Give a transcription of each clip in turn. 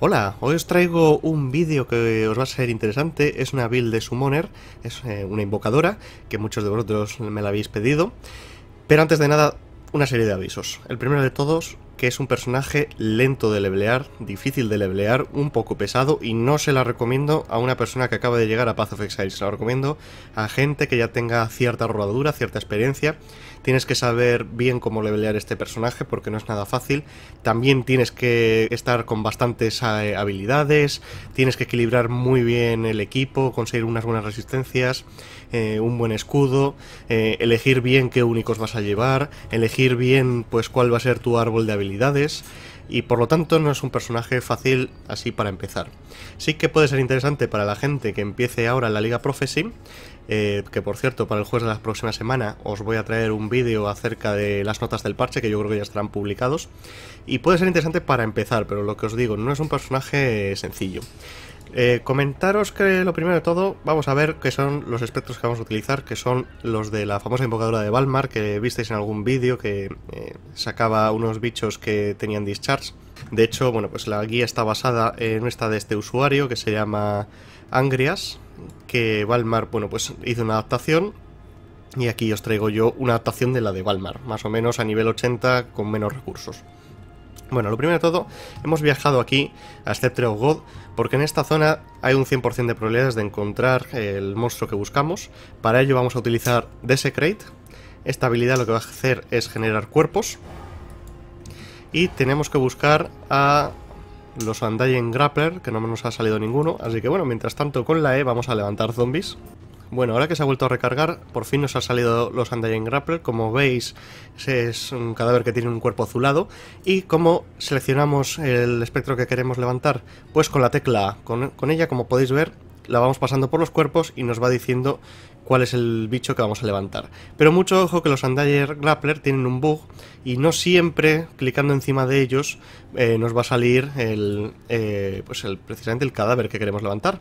Hola, hoy os traigo un vídeo que os va a ser interesante, es una build de Summoner, es eh, una invocadora, que muchos de vosotros me la habéis pedido, pero antes de nada, una serie de avisos. El primero de todos, que es un personaje lento de levelear, difícil de levelear, un poco pesado, y no se la recomiendo a una persona que acaba de llegar a Path of Exile, se la recomiendo a gente que ya tenga cierta rodadura, cierta experiencia, tienes que saber bien cómo levelear este personaje porque no es nada fácil. También tienes que estar con bastantes eh, habilidades, tienes que equilibrar muy bien el equipo, conseguir unas buenas resistencias, eh, un buen escudo, eh, elegir bien qué únicos vas a llevar, elegir bien pues cuál va a ser tu árbol de habilidades y por lo tanto no es un personaje fácil así para empezar. Sí que puede ser interesante para la gente que empiece ahora en la Liga Prophecy, eh, que por cierto, para el jueves de la próxima semana os voy a traer un vídeo acerca de las notas del parche, que yo creo que ya estarán publicados. Y puede ser interesante para empezar, pero lo que os digo, no es un personaje sencillo. Eh, comentaros que lo primero de todo, vamos a ver qué son los espectros que vamos a utilizar, que son los de la famosa invocadora de Balmar, que visteis en algún vídeo que eh, sacaba unos bichos que tenían discharge. De hecho, bueno, pues la guía está basada en esta de este usuario que se llama Angrias, que Valmar, bueno, pues hizo una adaptación y aquí os traigo yo una adaptación de la de Valmar, más o menos a nivel 80 con menos recursos. Bueno, lo primero de todo, hemos viajado aquí a Sceptre of God porque en esta zona hay un 100% de probabilidades de encontrar el monstruo que buscamos. Para ello vamos a utilizar Secret Esta habilidad lo que va a hacer es generar cuerpos. Y tenemos que buscar a los Undying Grappler, que no nos ha salido ninguno. Así que bueno, mientras tanto con la E vamos a levantar zombies. Bueno, ahora que se ha vuelto a recargar, por fin nos ha salido los Undying Grappler. Como veis, es un cadáver que tiene un cuerpo azulado. Y como seleccionamos el espectro que queremos levantar, pues con la tecla con ella, como podéis ver, la vamos pasando por los cuerpos y nos va diciendo cuál es el bicho que vamos a levantar. Pero mucho ojo que los Undying Grappler tienen un bug y no siempre clicando encima de ellos eh, nos va a salir el, eh, pues el, precisamente el cadáver que queremos levantar.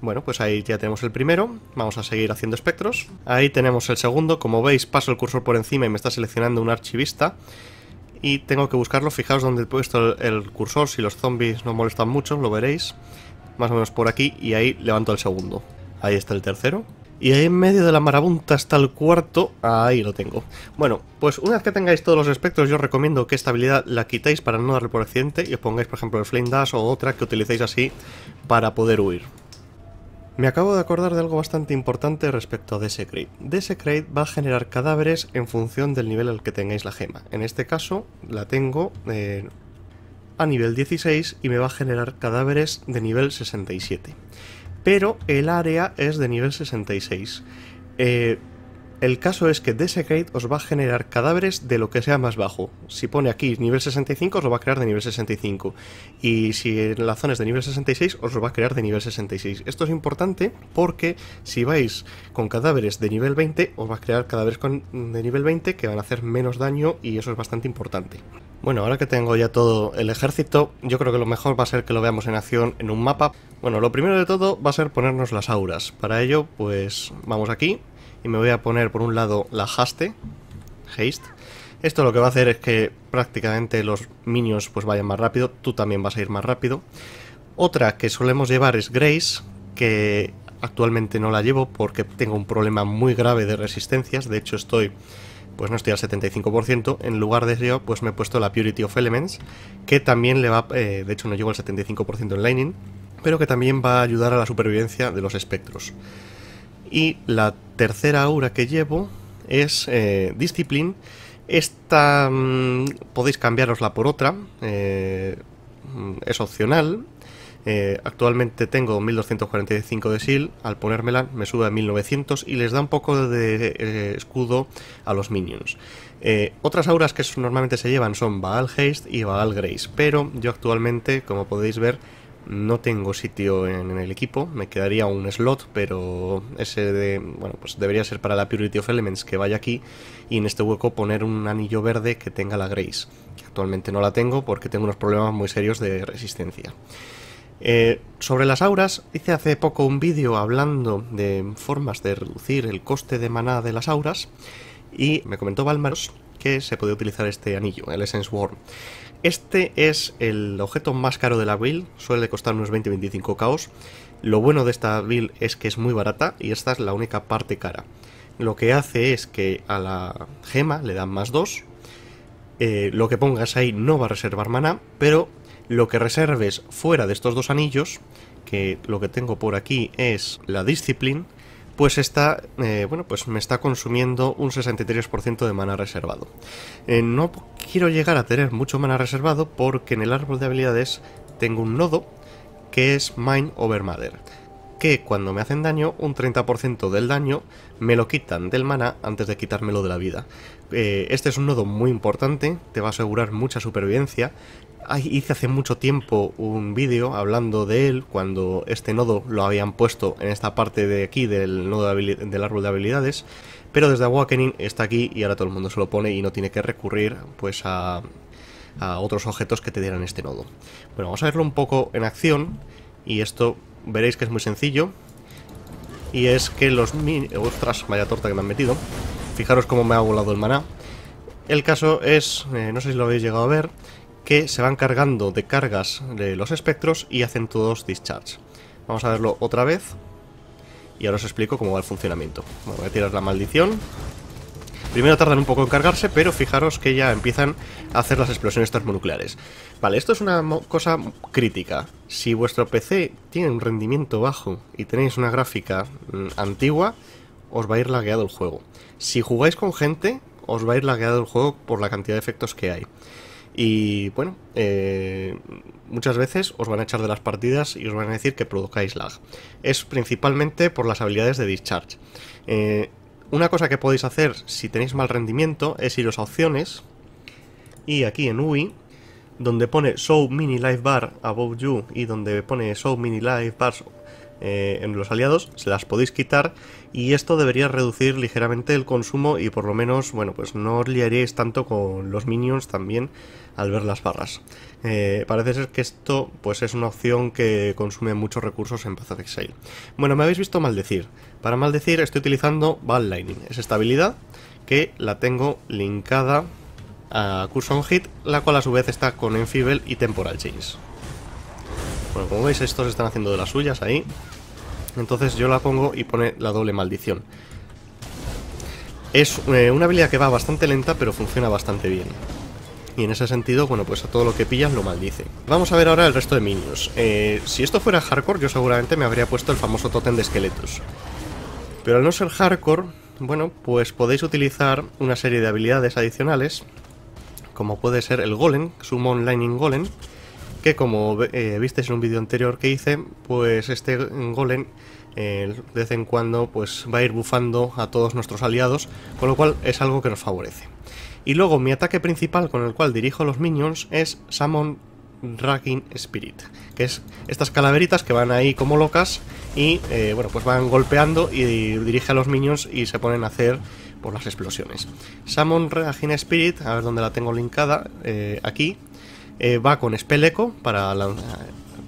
Bueno, pues ahí ya tenemos el primero, vamos a seguir haciendo espectros. Ahí tenemos el segundo, como veis paso el cursor por encima y me está seleccionando un archivista. Y tengo que buscarlo, fijaos donde he puesto el, el cursor, si los zombies no molestan mucho, lo veréis. Más o menos por aquí y ahí levanto el segundo. Ahí está el tercero, y ahí en medio de la marabunta hasta el cuarto, ahí lo tengo. Bueno, pues una vez que tengáis todos los espectros, yo os recomiendo que esta habilidad la quitéis para no darle por accidente y os pongáis, por ejemplo, el Flame Dash o otra que utilicéis así para poder huir. Me acabo de acordar de algo bastante importante respecto a Desecrate. Desecrate va a generar cadáveres en función del nivel al que tengáis la gema. En este caso, la tengo eh, a nivel 16 y me va a generar cadáveres de nivel 67 pero el área es de nivel 66. Eh, el caso es que Desecrate os va a generar cadáveres de lo que sea más bajo. Si pone aquí nivel 65, os lo va a crear de nivel 65. Y si en la zona es de nivel 66, os lo va a crear de nivel 66. Esto es importante porque si vais con cadáveres de nivel 20, os va a crear cadáveres de nivel 20 que van a hacer menos daño y eso es bastante importante. Bueno, ahora que tengo ya todo el ejército, yo creo que lo mejor va a ser que lo veamos en acción en un mapa. Bueno, lo primero de todo va a ser ponernos las auras. Para ello, pues vamos aquí, y me voy a poner por un lado la haste, haste. Esto lo que va a hacer es que prácticamente los minions pues vayan más rápido, tú también vas a ir más rápido. Otra que solemos llevar es Grace, que actualmente no la llevo porque tengo un problema muy grave de resistencias, de hecho estoy pues no estoy al 75%, en lugar de ello pues me he puesto la Purity of Elements, que también le va, eh, de hecho no llego al 75% en Lightning, pero que también va a ayudar a la supervivencia de los espectros. Y la tercera aura que llevo es eh, Discipline. Esta mm, podéis cambiarosla por otra, eh, mm, es opcional. Eh, actualmente tengo 1245 de SIL, e al ponérmela me sube a 1900 y les da un poco de escudo a los minions. otras auras que normalmente se llevan son Baal Haste y Baal Grace, pero yo actualmente, como podéis ver, no tengo sitio en, el equipo, me quedaría un slot, pero ese de, bueno, pues debería ser para la Purity of Elements que vaya aquí y en este hueco poner un anillo verde que tenga la Grace. que Actualmente no la tengo porque tengo unos problemas muy serios de resistencia. Eh, sobre las auras, hice hace poco un vídeo hablando de formas de reducir el coste de maná de las auras y me comentó Balmaros que se puede utilizar este anillo, el Essence Worm. Este es el objeto más caro de la build, suele costar unos 20-25 caos. Lo bueno de esta build es que es muy barata y esta es la única parte cara. Lo que hace es que a la gema le dan más 2. Eh, lo que pongas ahí no va a reservar maná, pero lo que reserves fuera de estos dos anillos, que lo que tengo por aquí es la Discipline, pues está, eh, bueno, pues me está consumiendo un 63% de mana reservado. Eh, no quiero llegar a tener mucho mana reservado porque en el árbol de habilidades tengo un nodo que es Mind Over Mother. que cuando me hacen daño, un 30% del daño me lo quitan del mana antes de quitármelo de la vida. Eh, este es un nodo muy importante, te va a asegurar mucha supervivencia hice hace mucho tiempo un vídeo hablando de él cuando este nodo lo habían puesto en esta parte de aquí del, nodo del árbol de habilidades, pero desde Awakening está aquí y ahora todo el mundo se lo pone y no tiene que recurrir pues a, otros objetos que te dieran este nodo. Bueno, vamos a verlo un poco en acción y esto veréis que es muy sencillo y es que los mini... ¡Ostras! Vaya torta que me han metido. Fijaros cómo me ha volado el maná. El caso es, eh, no sé si lo habéis llegado a ver, que se van cargando de cargas de los espectros y hacen todos discharge. Vamos a verlo otra vez y ahora os explico cómo va el funcionamiento. voy a tirar la maldición. Primero tardan un poco en cargarse, pero fijaros que ya empiezan a hacer las explosiones termonucleares. Vale, esto es una cosa crítica. Si vuestro PC tiene un rendimiento bajo y tenéis una gráfica mm, antigua, os va a ir lagueado el juego. Si jugáis con gente, os va a ir lagueado el juego por la cantidad de efectos que hay. Y bueno, eh, muchas veces os van a echar de las partidas y os van a decir que producáis lag. Es principalmente por las habilidades de discharge. Eh, una cosa que podéis hacer si tenéis mal rendimiento es iros a opciones y aquí en UI donde pone show mini life bar above you y donde pone show mini life bars eh, en los aliados, se las podéis quitar y esto debería reducir ligeramente el consumo y por lo menos, bueno, pues no os liaréis tanto con los minions también al ver las barras. Eh, parece ser que esto pues es una opción que consume muchos recursos en Path of Exile. Bueno, me habéis visto maldecir. Para maldecir estoy utilizando Ball Lightning, es esta habilidad que la tengo linkada a Cursor on Hit, la cual a su vez está con Enfibel y Temporal Change. Bueno, como veis estos están haciendo de las suyas ahí. Entonces yo la pongo y pone la doble maldición. Es eh, una habilidad que va bastante lenta, pero funciona bastante bien. Y en ese sentido, bueno, pues a todo lo que pillas lo maldice. Vamos a ver ahora el resto de minions. Eh, si esto fuera hardcore, yo seguramente me habría puesto el famoso Totem de esqueletos. Pero al no ser hardcore, bueno, pues podéis utilizar una serie de habilidades adicionales, como puede ser el golem, Summon Lining Golem, que como eh, visteis en un vídeo anterior que hice, pues este golem eh, de vez en cuando pues va a ir bufando a todos nuestros aliados, con lo cual es algo que nos favorece. Y luego mi ataque principal con el cual dirijo los minions es Salmon Raging Spirit, que es estas calaveritas que van ahí como locas y eh, bueno pues van golpeando y dirige a los minions y se ponen a hacer por las explosiones. Salmon Raging Spirit, a ver dónde la tengo linkada, aquí, eh, va con Spell Echo para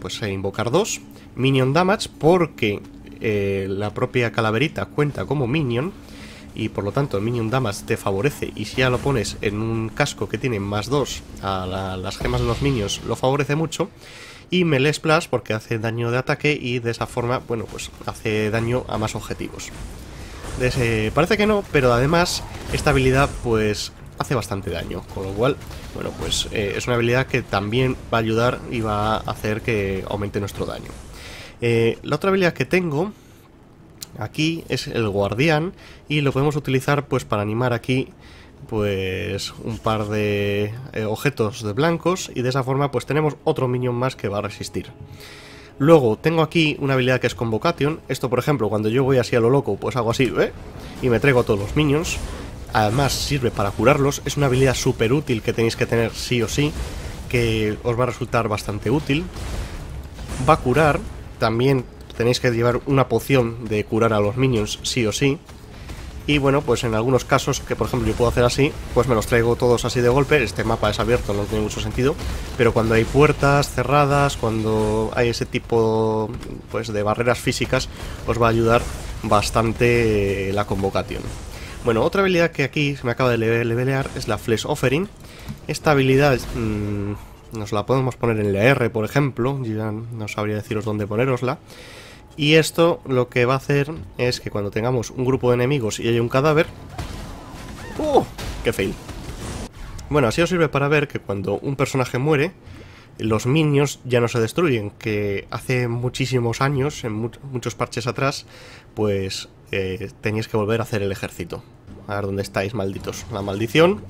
pues, eh, invocar dos. Minion Damage porque eh, la propia calaverita cuenta como Minion y por lo tanto Minion Damage te favorece y si ya lo pones en un casco que tiene más 2 a las gemas de los Minions lo favorece mucho y Melee Splash porque hace daño de ataque y de esa forma, bueno, pues hace daño a más objetivos. parece que no, pero además esta habilidad pues hace bastante daño, con lo cual, bueno, pues eh, es una habilidad que también va a ayudar y va a hacer que aumente nuestro daño. Eh, la otra habilidad que tengo aquí es el guardián y lo podemos utilizar pues para animar aquí pues un par de eh, objetos de blancos y de esa forma pues tenemos otro minion más que va a resistir. Luego tengo aquí una habilidad que es Convocation, esto por ejemplo cuando yo voy así a lo loco pues hago así ¿eh? y me traigo a todos los minions además sirve para curarlos, es una habilidad súper útil que tenéis que tener sí o sí, que os va a resultar bastante útil. Va a curar, también tenéis que llevar una poción de curar a los minions sí o sí. Y bueno, pues en algunos casos, que por ejemplo yo puedo hacer así, pues me los traigo todos así de golpe. Este mapa es abierto, no tiene mucho sentido. Pero cuando hay puertas cerradas, cuando hay ese tipo pues, de barreras físicas, os va a ayudar bastante la convocación. Bueno, otra habilidad que aquí se me acaba de levelear es la Flesh Offering. Esta habilidad mm, nos la podemos poner en la R, por ejemplo. ya no sabría deciros dónde ponerosla. Y esto lo que va a hacer es que cuando tengamos un grupo de enemigos y hay un cadáver... ¡Uh! ¡Qué fail! Bueno, así os sirve para ver que cuando un personaje muere, los minions ya no se destruyen, que hace muchísimos años, en muchos parches atrás, pues eh, tenéis que volver a hacer el ejército. A ver dónde estáis, malditos. La maldición.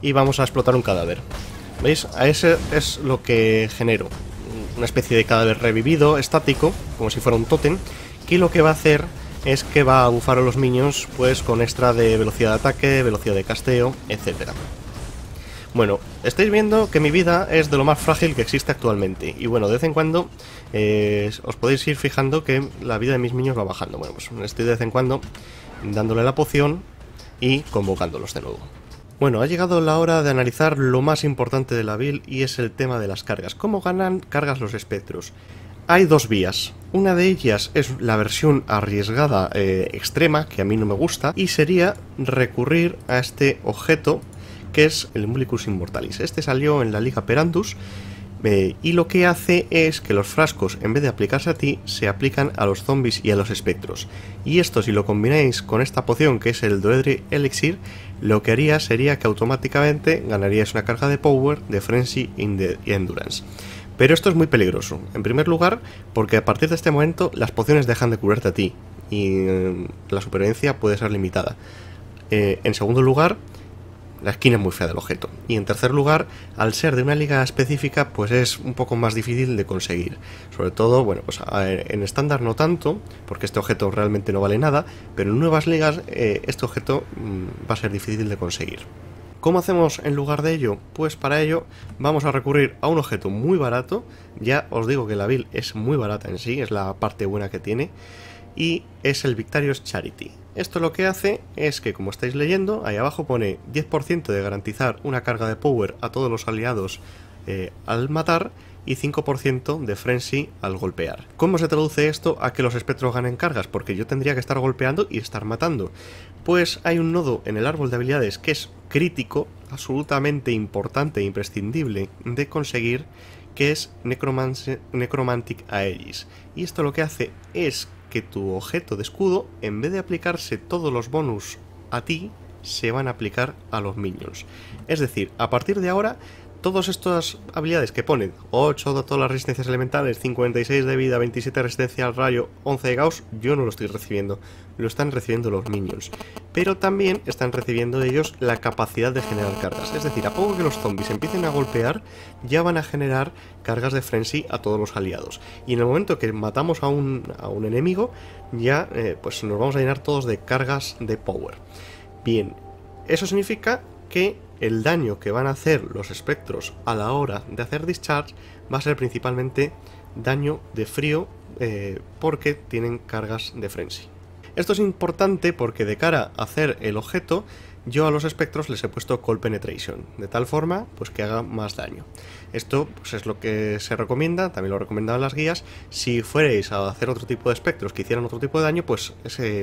Y vamos a explotar un cadáver. ¿Veis? A ese es lo que genero. Una especie de cadáver revivido, estático, como si fuera un tótem. Que lo que va a hacer es que va a bufar a los niños. pues con extra de velocidad de ataque, velocidad de casteo, etc. Bueno, estáis viendo que mi vida es de lo más frágil que existe actualmente. Y bueno, de vez en cuando eh, os podéis ir fijando que la vida de mis niños va bajando. Bueno, pues estoy de vez en cuando dándole la poción y convocándolos de nuevo. Bueno, ha llegado la hora de analizar lo más importante de la build y es el tema de las cargas. ¿Cómo ganan cargas los espectros? Hay dos vías. Una de ellas es la versión arriesgada eh, extrema, que a mí no me gusta, y sería recurrir a este objeto que es el Mulicus Immortalis. Este salió en la Liga Perandus eh, y lo que hace es que los frascos, en vez de aplicarse a ti, se aplican a los zombies y a los espectros. Y esto, si lo combináis con esta poción que es el Doedri Elixir, lo que haría sería que automáticamente ganarías una carga de Power, de Frenzy y Endurance. Pero esto es muy peligroso. En primer lugar, porque a partir de este momento las pociones dejan de curarte a ti y eh, la supervivencia puede ser limitada. Eh, en segundo lugar, la esquina es muy fea del objeto. Y en tercer lugar, al ser de una liga específica, pues es un poco más difícil de conseguir. Sobre todo, bueno, pues en estándar no tanto, porque este objeto realmente no vale nada, pero en nuevas ligas eh, este objeto mm, va a ser difícil de conseguir. ¿Cómo hacemos en lugar de ello? Pues para ello vamos a recurrir a un objeto muy barato. Ya os digo que la build es muy barata en sí, es la parte buena que tiene. Y es el Victorious Charity. Esto lo que hace es que, como estáis leyendo, ahí abajo pone 10% de garantizar una carga de power a todos los aliados eh, al matar y 5% de frenzy al golpear. ¿Cómo se traduce esto a que los espectros ganen cargas? Porque yo tendría que estar golpeando y estar matando. Pues hay un nodo en el árbol de habilidades que es crítico, absolutamente importante e imprescindible de conseguir, que es Necromantic Aegis. Y esto lo que hace es que tu objeto de escudo, en vez de aplicarse todos los bonus a ti, se van a aplicar a los minions. Es decir, a partir de ahora todas estas habilidades que ponen, 8 de todas las resistencias elementales, 56 de vida, 27 de resistencia al rayo, 11 de Gauss, yo no lo estoy recibiendo, lo están recibiendo los minions. Pero también están recibiendo ellos la capacidad de generar cargas, es decir, a poco que los zombies empiecen a golpear, ya van a generar cargas de frenzy a todos los aliados. Y en el momento que matamos a un, enemigo, ya eh, pues nos vamos a llenar todos de cargas de power. Bien, eso significa que el daño que van a hacer los espectros a la hora de hacer discharge va a ser principalmente daño de frío eh, porque tienen cargas de frenzy. Esto es importante porque de cara a hacer el objeto yo a los espectros les he puesto Cold Penetration, de tal forma pues que haga más daño. Esto pues, es lo que se recomienda, también lo recomendado las guías. Si fuerais a hacer otro tipo de espectros que hicieran otro tipo de daño, pues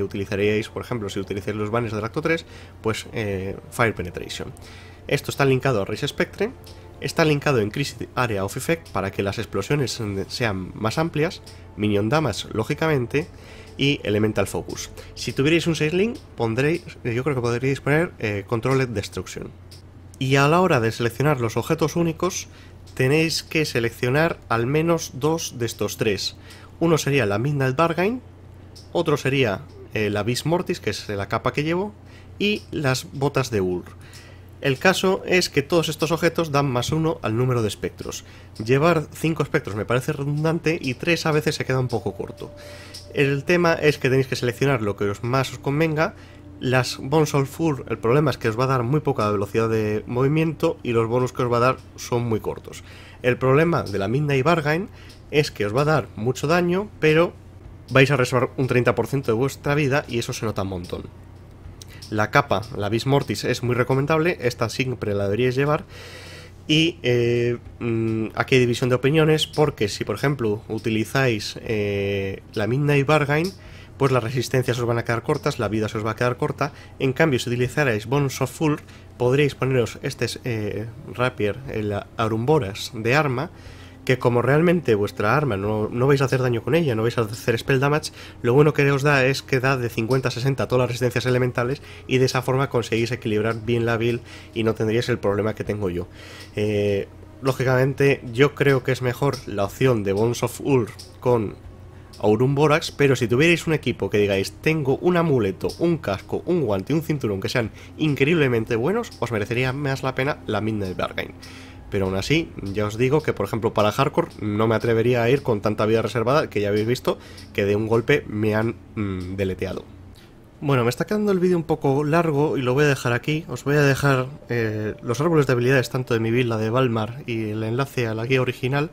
utilizaríais, por ejemplo, si utilizáis los banners del acto 3, pues eh, Fire Penetration. Esto está linkado a Race Spectre, está linkado en Crisis Area of Effect para que las explosiones sean más amplias, Minion damas lógicamente, y Elemental Focus. Si tuvierais un 6 link, yo creo que podríais poner eh, control Controlled Destruction. Y a la hora de seleccionar los objetos únicos, tenéis que seleccionar al menos dos de estos tres. Uno sería la Midnight Bargain, otro sería eh, la Mortis, que es la capa que llevo, y las botas de Ur. El caso es que todos estos objetos dan más uno al número de espectros. Llevar cinco espectros me parece redundante y tres a veces se queda un poco corto. El tema es que tenéis que seleccionar lo que os más os convenga las Bones of Full, el problema es que os va a dar muy poca velocidad de movimiento y los bonos que os va a dar son muy cortos. El problema de la Midnight Bargain es que os va a dar mucho daño, pero vais a reservar un 30% de vuestra vida y eso se nota un montón. La capa, la Bis Mortis, es muy recomendable, esta siempre la deberíais llevar. Y eh, mm, aquí hay división de opiniones porque si por ejemplo utilizáis eh, la Midnight Bargain, pues las resistencias os van a quedar cortas, la vida se os va a quedar corta. En cambio, si utilizarais Bones of Full, podríais poneros este eh, Rapier, el Arumboras de arma, que como realmente vuestra arma no, vais a hacer daño con ella, no vais a hacer spell damage, lo bueno que os da es que da de 50 a 60 todas las resistencias elementales y de esa forma conseguís equilibrar bien la build y no tendríais el problema que tengo yo. Eh, lógicamente yo creo que es mejor la opción de Bones of ur con Aurum Borax, pero si tuvierais un equipo que digáis tengo un amuleto, un casco, un guante, y un cinturón que sean increíblemente buenos, os merecería más la pena la Midnight Bargain. Pero aún así, ya os digo que por ejemplo para hardcore no me atrevería a ir con tanta vida reservada que ya habéis visto que de un golpe me han mm, deleteado. Bueno, me está quedando el vídeo un poco largo y lo voy a dejar aquí. Os voy a dejar eh, los árboles de habilidades tanto de mi villa de Valmar y el enlace a la guía original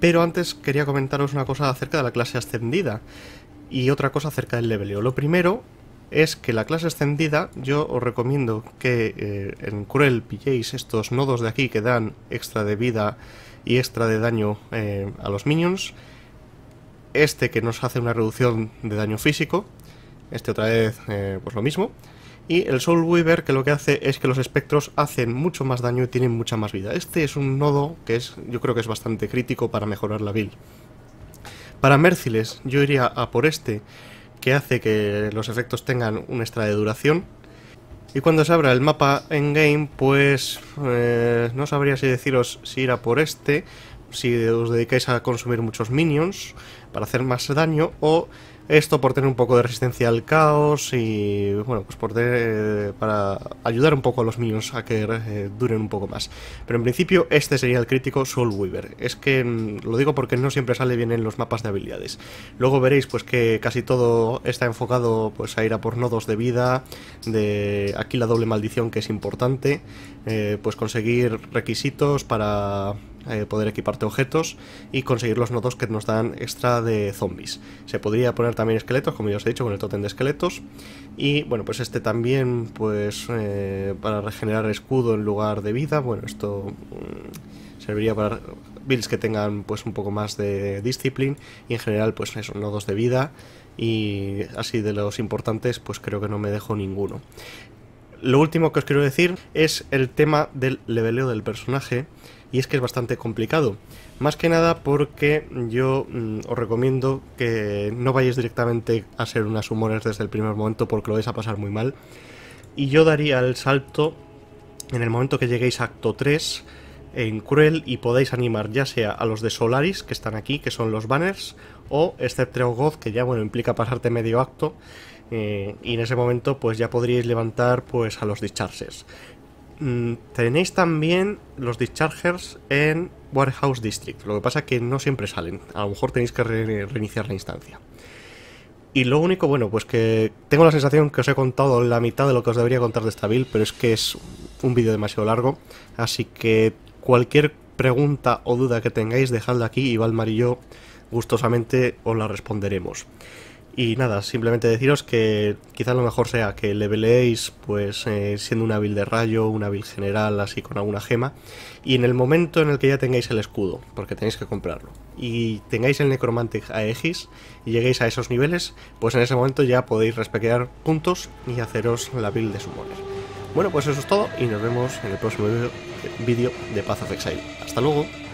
pero antes quería comentaros una cosa acerca de la clase ascendida y otra cosa acerca del leveleo. Lo primero es que la clase ascendida, yo os recomiendo que eh, en Cruel pilléis estos nodos de aquí que dan extra de vida y extra de daño eh, a los minions. Este que nos hace una reducción de daño físico. Este otra vez, eh, pues lo mismo. Y el Soul Weaver que lo que hace es que los espectros hacen mucho más daño y tienen mucha más vida. Este es un nodo que es, yo creo que es bastante crítico para mejorar la build. Para Merciles yo iría a por este, que hace que los efectos tengan un extra de duración. Y cuando se abra el mapa en game, pues eh, no sabría si deciros si ir a por este, si os dedicáis a consumir muchos minions para hacer más daño, o esto por tener un poco de resistencia al caos y bueno, pues por eh, para ayudar un poco a los minions a que eh, duren un poco más. Pero en principio este sería el crítico Soul Weaver. Es que mm, lo digo porque no siempre sale bien en los mapas de habilidades. Luego veréis pues que casi todo está enfocado pues a ir a por nodos de vida, de aquí la doble maldición que es importante, eh, pues conseguir requisitos para eh, poder equiparte objetos y conseguir los nodos que nos dan extra de zombies. Se podría poner también esqueletos, como ya os he dicho, con el tótem de esqueletos. Y bueno, pues este también, pues eh, para regenerar escudo en lugar de vida. Bueno, esto mm, serviría para builds que tengan pues un poco más de discipline y en general pues esos nodos de vida y así de los importantes pues creo que no me dejo ninguno lo último que os quiero decir es el tema del leveleo del personaje y es que es bastante complicado. Más que nada porque yo mm, os recomiendo que no vayáis directamente a hacer unas humores desde el primer momento porque lo vais a pasar muy mal. Y yo daría el salto en el momento que lleguéis a acto 3 en Cruel y podáis animar ya sea a los de Solaris, que están aquí, que son los banners, o o God, que ya bueno implica pasarte medio acto, eh, y en ese momento pues ya podríais levantar pues a los discharges. Mm, tenéis también los dischargers en Warehouse District. Lo que pasa que no siempre salen. A lo mejor tenéis que reiniciar la instancia. Y lo único, bueno, pues que tengo la sensación que os he contado la mitad de lo que os debería contar de esta build, pero es que es un vídeo demasiado largo. Así que cualquier pregunta o duda que tengáis, dejadla aquí y Valmar y yo gustosamente os la responderemos. Y nada, simplemente deciros que quizá lo mejor sea que leveleéis pues eh, siendo una build de rayo, una build general, así con alguna gema. Y en el momento en el que ya tengáis el escudo, porque tenéis que comprarlo, y tengáis el Necromantic Aegis y lleguéis a esos niveles, pues en ese momento ya podéis respequear puntos y haceros la build de Summoner. Bueno, pues eso es todo y nos vemos en el próximo vídeo de Path of Exile. ¡Hasta luego!